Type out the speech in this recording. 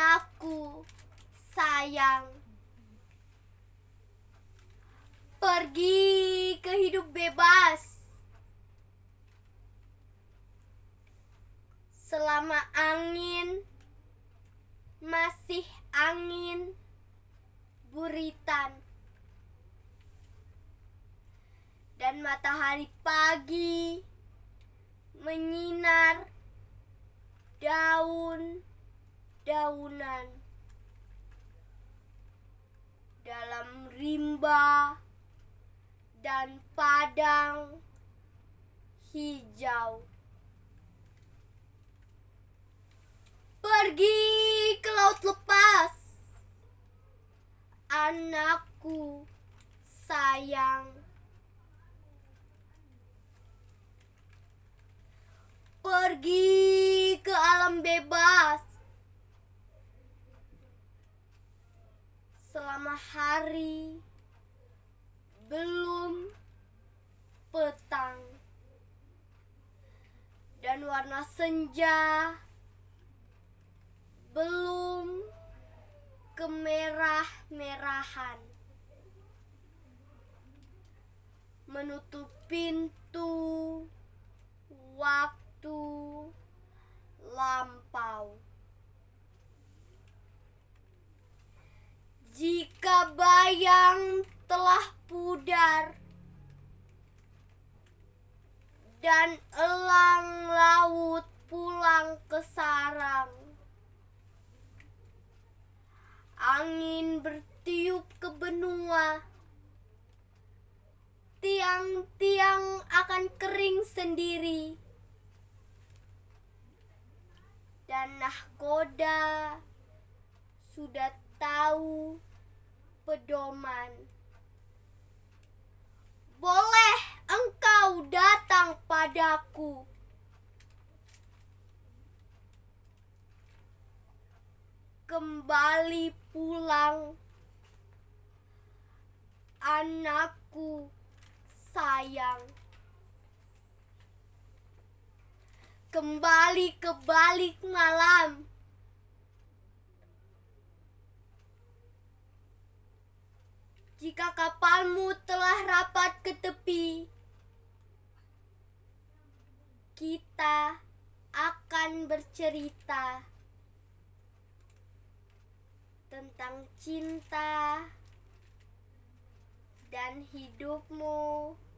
aku, sayang. Pergi ke hidup bebas. Selama angin masih angin buritan dan matahari pagi menyinar daun daunan dalam rimba dan padang hijau pergi ke laut lepas anakku sayang pergi matahari belum petang dan warna senja belum kemerah-merahan menutup pintu pudar dan elang laut pulang ke sarang. Angin bertiup ke benua. Tiang-tiang akan kering sendiri. Dan nahkoda sudah tahu pedoman. aku. Kembali pulang, anakku sayang. Kembali ke balik malam. Jika kapalmu telah rapat ke tepi, kita akan bercerita tentang cinta dan hidupmu.